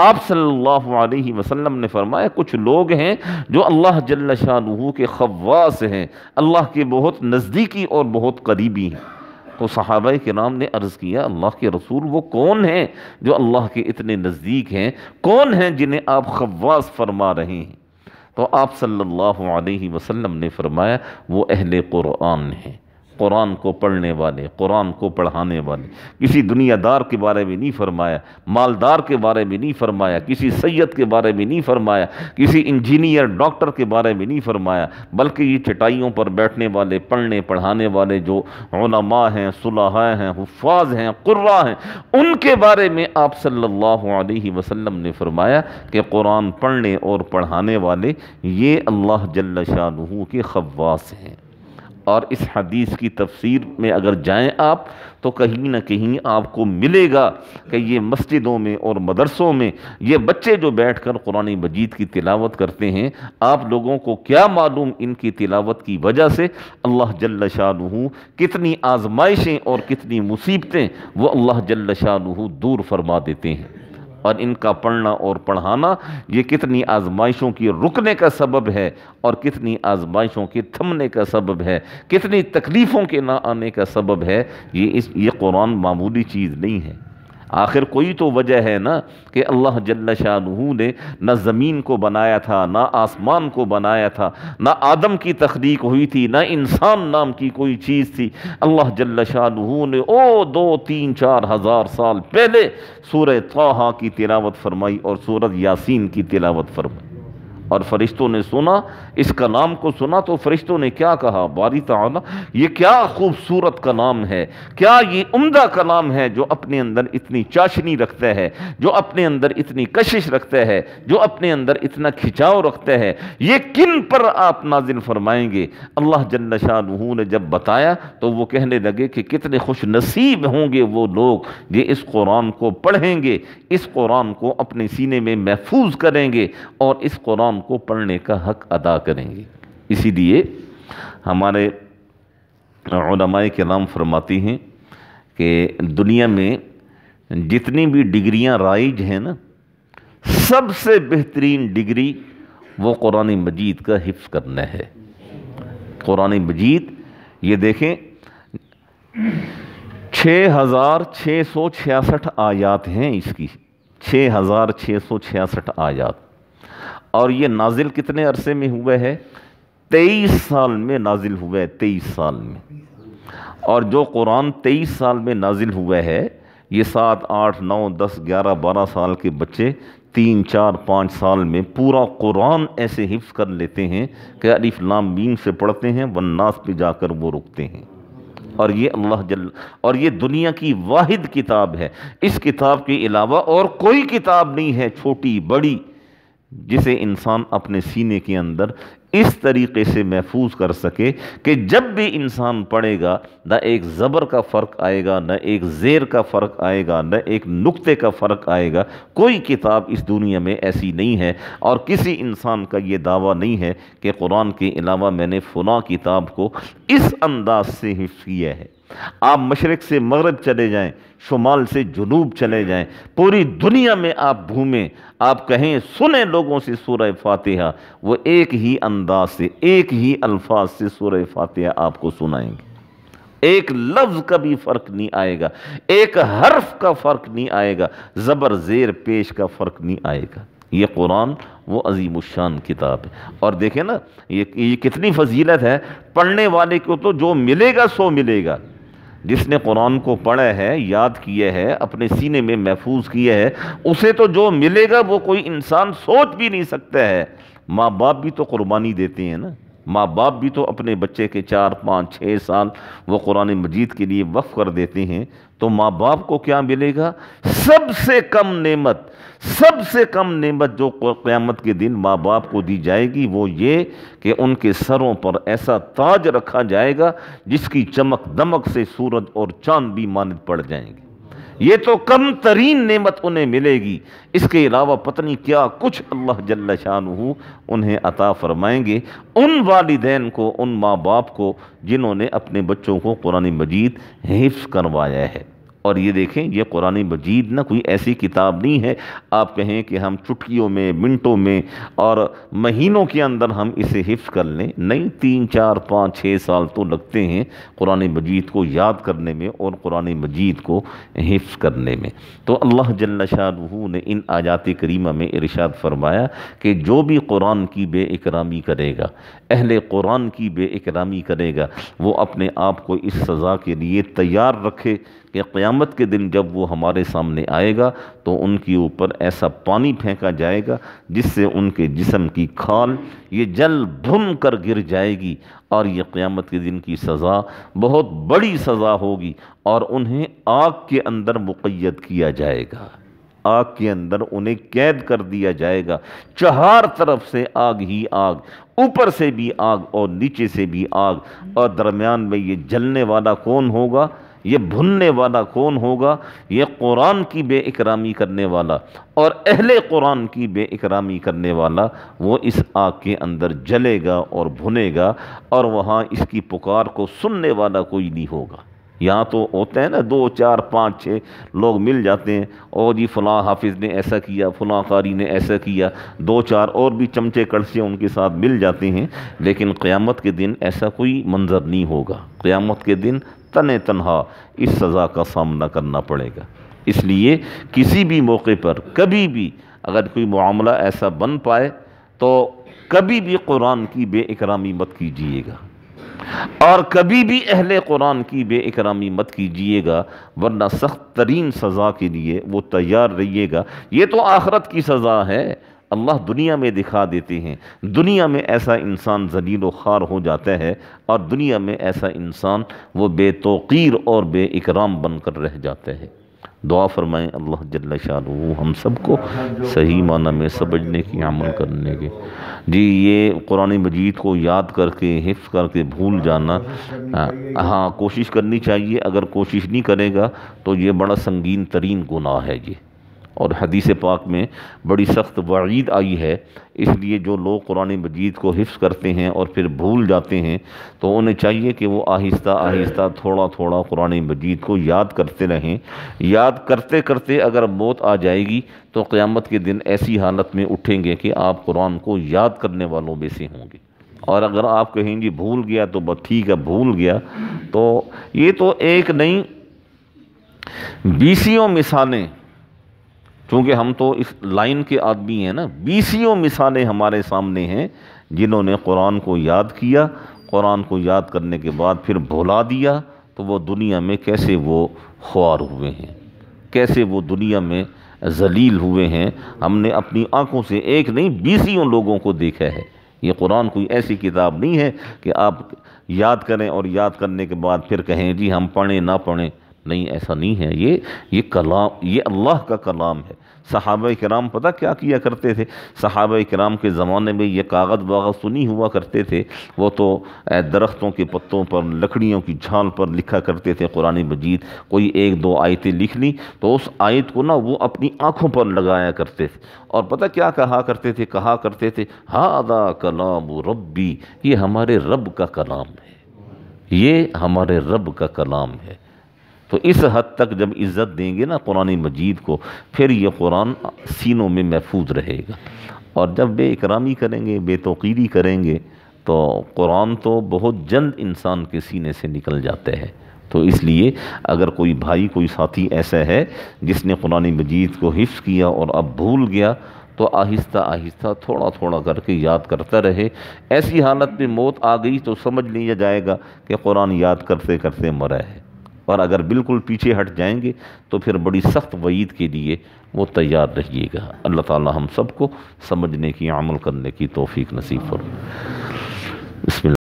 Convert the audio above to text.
आप सल्लल्लाहु अलैहि वसल्लम ने फरमाया कुछ लोग हैं जो अल्लाह जल्ल के खवास हैं अल्लाह के बहुत नज़दीकी और बहुत करीबी हैं तो सहाबा के नाम ने अर्ज़ किया अल्लाह के रसूल वो कौन हैं जो अल्लाह के इतने नज़दीक हैं कौन हैं जिन्हें आप खवास फरमा रहे हैं तो आप सल्लल्लाहु अलैहि वसल्लम ने फरमाया वो अहले क़ुरान हैं कुरान को पढ़ने वाले कुरान को पढ़ाने वाले किसी दुनियादार के बारे में नहीं फरमाया मालदार के बारे में नहीं फरमाया किसी सैयद के बारे में नहीं फरमाया किसी इंजीनियर डॉक्टर के बारे में नहीं फरमाया बल्कि ये चटाइयों पर बैठने वाले पढ़ने पढ़ाने वाले जो ओलमा हैं सुलह हैं हफाज हैं कुर्रा हैं उनके बारे में आप सल्लल्लाहु अलैहि वसल्लम ने फरमाया कि कुरान पढ़ने और पढ़ाने वाले ये अल्लाह जल्ल शाह के खवास हैं और इस हदीस की तफसीर में अगर जाएं आप तो कहीं ना कहीं आपको मिलेगा कि ये मस्जिदों में और मदरसों में ये बच्चे जो बैठ कर कुरान मजीद की तिलावत करते हैं आप लोगों को क्या मालूम इनकी तिलावत की वजह से अल्लाह जल्ल शाह कितनी आजमाइशें और कितनी मुसीबतें वो अल्लाह जल्ल शाह दूर फरमा देते हैं और इनका पढ़ना और पढ़ाना ये कितनी आजमाइशों की रुकने का सबब है और कितनी आजमाइशों के थमने का सबब है कितनी तकलीफ़ों के ना आने का सबब है ये इस ये कुरान मामूली चीज़ नहीं है आखिर कोई तो वजह है ना कि अल्लाह जल्ला शाह ने ना ज़मीन को बनाया था ना आसमान को बनाया था ना आदम की तख्लीक हुई थी ना इंसान नाम की कोई चीज़ थी अल्लाह जल्ला शाह ने ओ दो तीन चार हज़ार साल पहले सूर तोहा की तिलावत फरमाई और सूरत यासीन की तिलावत फरमाई और फरिश्तों ने सुना इसका नाम को सुना तो फरिश्तों ने क्या कहा बारी ताना ये क्या खूबसूरत का नाम है क्या ये उम्दा का नाम है जो अपने अंदर इतनी चाशनी रखता है जो अपने अंदर इतनी कशिश रखता है जो अपने अंदर इतना खिंचाव रखता है ये किन पर आप नाजिल फरमाएंगे अल्लाह जल्ला ने जब बताया तो वो कहने लगे कि कितने खुश नसीब होंगे वो लोग ये इस कुरान को पढ़ेंगे इस कुरान को अपने सीने में महफूज करेंगे और इस कुरान कुरान को पढ़ने का हक अदा करेंगे इसीलिए हमारे के नाम फरमाती हैं कि दुनिया में जितनी भी डिग्रियां राइज हैं ना सबसे बेहतरीन डिग्री वो कुरान मजीद का हिफ्स करना है कुरान मजीद ये देखें छः हज़ार छः सौ छियासठ आयात हैं इसकी छः हज़ार छः सौ छियासठ आयात और ये नाजिल कितने अरसे में हुए है तेईस साल में नाजिल हुआ है तेईस साल में और जो कुरान तेईस साल में नाजिल हुआ है ये सात आठ नौ दस ग्यारह बारह साल के बच्चे तीन चार पाँच साल में पूरा कुरान ऐसे हिफ्स कर लेते हैं कि अरिफ लाम से पढ़ते हैं वन्नास पे जाकर वो रुकते हैं और ये अल्लाह जल और ये दुनिया की वाहिद किताब है इस किताब के अलावा और कोई किताब नहीं है छोटी बड़ी जिसे इंसान अपने सीने के अंदर इस तरीके से महफूज कर सके कि जब भी इंसान पढ़ेगा न एक ज़बर का फ़र्क आएगा न एक ज़ेर का फ़र्क आएगा न एक नुक्ते का फ़र्क आएगा कोई किताब इस दुनिया में ऐसी नहीं है और किसी इंसान का ये दावा नहीं है कि कुरान के अलावा मैंने फ़लाँ किताब को इस अंदाज से हिफ्स किया है आप मशरक़ से मगरब चले जाएं शुमाल से जुनूब चले जाएं पूरी दुनिया में आप घूमें आप कहें सुने लोगों से सूर फातिहा वो एक ही अंदाज से एक ही अल्फाज से सूर फातिहा आपको सुनाएंगे एक लफ्ज़ का भी फ़र्क नहीं आएगा एक हर्फ का फ़र्क नहीं आएगा ज़बर ज़ेर पेश का फ़र्क नहीं आएगा ये कुरान वो अजीम शान किताब है और देखें ना ये ये कितनी फजीलत है पढ़ने वाले को तो जो मिलेगा सो मिलेगा जिसने कुरान को पढ़ा है याद किया है अपने सीने में महफूज किया है उसे तो जो मिलेगा वो कोई इंसान सोच भी नहीं सकता है माँ बाप भी तो कुर्बानी देते हैं ना माँ बाप भी तो अपने बच्चे के चार पाँच छः साल वो कुरान मजीद के लिए वफ़ कर देते हैं तो माँ बाप को क्या मिलेगा सबसे कम नेमत सबसे कम नेमत जो क़्यामत के दिन माँ बाप को दी जाएगी वो ये कि उनके सरों पर ऐसा ताज रखा जाएगा जिसकी चमक दमक से सूरज और चांद भी मानित पड़ जाएंगे ये तो कम तरीन नेमत उन्हें मिलेगी इसके अलावा पत्नी क्या कुछ अल्लाह जल्ला शाह उन्हें अता फरमाएंगे उन वालदेन को उन माँ बाप को जिन्होंने अपने बच्चों को कुरान मजीद हिफ्स करवाया है और ये देखें ये कुरान मजीद ना कोई ऐसी किताब नहीं है आप कहें कि हम चुटकियों में मिनटों में और महीनों के अंदर हम इसे हिफ्स कर लें नहीं तीन चार पाँच छः साल तो लगते हैं कुरान मजीद को याद करने में और कुरान मजीद को हिफ्स करने में तो अल्लाह जल्ला ने इन आजात करीमा में इरशाद फरमाया कि जो भी कुरान की बेकरामी करेगा अहल कुरान की बेकरामी करेगा वो अपने आप को इस सज़ा के लिए तैयार रखे कि क़्यामत के दिन जब वो हमारे सामने आएगा तो उनके ऊपर ऐसा पानी फेंका जाएगा जिससे उनके जिसम की खाल ये जल भुन कर गिर जाएगी और ये क़्यामत के दिन की सज़ा बहुत बड़ी सज़ा होगी और उन्हें आग के अंदर मुक़यद किया जाएगा आग के अंदर उन्हें कैद कर दिया जाएगा चार तरफ से आग ही आग ऊपर से भी आग और नीचे से भी आग और दरमियान में ये जलने वाला कौन होगा ये भुनने वाला कौन होगा ये कुरान की बेइकरामी करने वाला और अहले कुरान की बेइकरामी करने वाला वो इस आग के अंदर जलेगा और भुनेगा और वहाँ इसकी पुकार को सुनने वाला कोई नहीं होगा यहाँ तो होते हैं ना दो चार पाँच छः लोग मिल जाते हैं और जी फ़लाँ हाफिज़ ने ऐसा किया फ़लाँ कारी ने ऐसा किया दो चार और भी चमचे कड़से उनके साथ मिल जाते हैं लेकिन क़यामत के दिन ऐसा कोई मंज़र नहीं होगा क़यामत के दिन तन तनहा इस सज़ा का सामना करना पड़ेगा इसलिए किसी भी मौके पर कभी भी अगर कोई मामला ऐसा बन पाए तो कभी भी कुरान की बेकरामी मत कीजिएगा और कभी भी अहल कुरान की बेकरामी मत कीजिएगा वरना सख्त तरीन सज़ा के लिए वो तैयार रहिएगा ये तो आखरत की सज़ा है अल्लाह दुनिया में दिखा देते हैं दुनिया में ऐसा इंसान जलील व ख़ार हो जाता है और दुनिया में ऐसा इंसान वो बेतौकीर और बे इकराम बनकर रह जाता है दुआ फरमाएँ अल्लाह जल्ला शाह हम सबको सही माना में समझने की अमल करने के जी ये कुरान मजीद को याद करके हिफ करके भूल जाना हाँ, हाँ कोशिश करनी चाहिए अगर कोशिश नहीं करेगा तो ये बड़ा संगीन तरीन गुनाह है ये और हदीस पाक में बड़ी सख्त वईद आई है इसलिए जो लोग कुरान मजीद को हिफ्स करते हैं और फिर भूल जाते हैं तो उन्हें चाहिए कि वो आहिस्ता आहिस्ता थोड़ा थोड़ा कुरान मजीद को याद करते रहें याद करते करते अगर मौत आ जाएगी तो क़्यामत के दिन ऐसी हालत में उठेंगे कि आप कुरान को याद करने वालों में से होंगे और अगर आप जी भूल गया तो बस ठीक है भूल गया तो ये तो एक नई बीसियों मिसालें क्योंकि हम तो इस लाइन के आदमी हैं ना बीसियों मिसालें हमारे सामने हैं जिन्होंने कुरान को याद किया कुरान को याद करने के बाद फिर भुला दिया तो वो दुनिया में कैसे वो ख्वार हुए हैं कैसे वो दुनिया में जलील हुए हैं हमने अपनी आंखों से एक नहीं बीसियों लोगों को देखा है ये कुरान कोई ऐसी किताब नहीं है कि आप याद करें और याद करने के बाद फिर कहें जी हम पढ़ें ना पढ़ें नहीं ऐसा नहीं है ये ये कलाम ये अल्लाह का कलाम है सहाब कराम पता क्या किया करते थे सहाब कराम के ज़माने में ये कागज़ वागज़ तो नहीं हुआ करते थे वो तो दरख्तों के पत्तों पर लकड़ियों की झाल पर लिखा करते थे कुरान मजीद कोई एक दो आयतें लिख ली तो उस आयत को ना वो अपनी आँखों पर लगाया करते थे और पता क्या कहा करते थे कहा करते थे हादा कलाम रब्बी ये हमारे रब का कलाम है ये हमारे रब का कलाम है तो इस हद तक जब इज़्ज़त देंगे ना कुरान मजीद को फिर ये कुरान सीनों में महफूज रहेगा और जब बे इकरामी करेंगे बेतौकीरी करेंगे तो कुरान तो बहुत जल्द इंसान के सीने से निकल जाते हैं तो इसलिए अगर कोई भाई कोई साथी ऐसा है जिसने कुरान मजीद को हिफ्स किया और अब भूल गया तो आहिस्ता आहिस्ता थोड़ा थोड़ा करके याद करता रहे ऐसी हालत में मौत आ गई तो समझ लिया जाएगा कि कुरान याद करते करते मरा है और अगर बिल्कुल पीछे हट जाएंगे तो फिर बड़ी सख्त वईद के लिए वो तैयार रहिएगा अल्लाह ताला हम सबको समझने की अमल करने की तोफ़ी नसीब फरमाए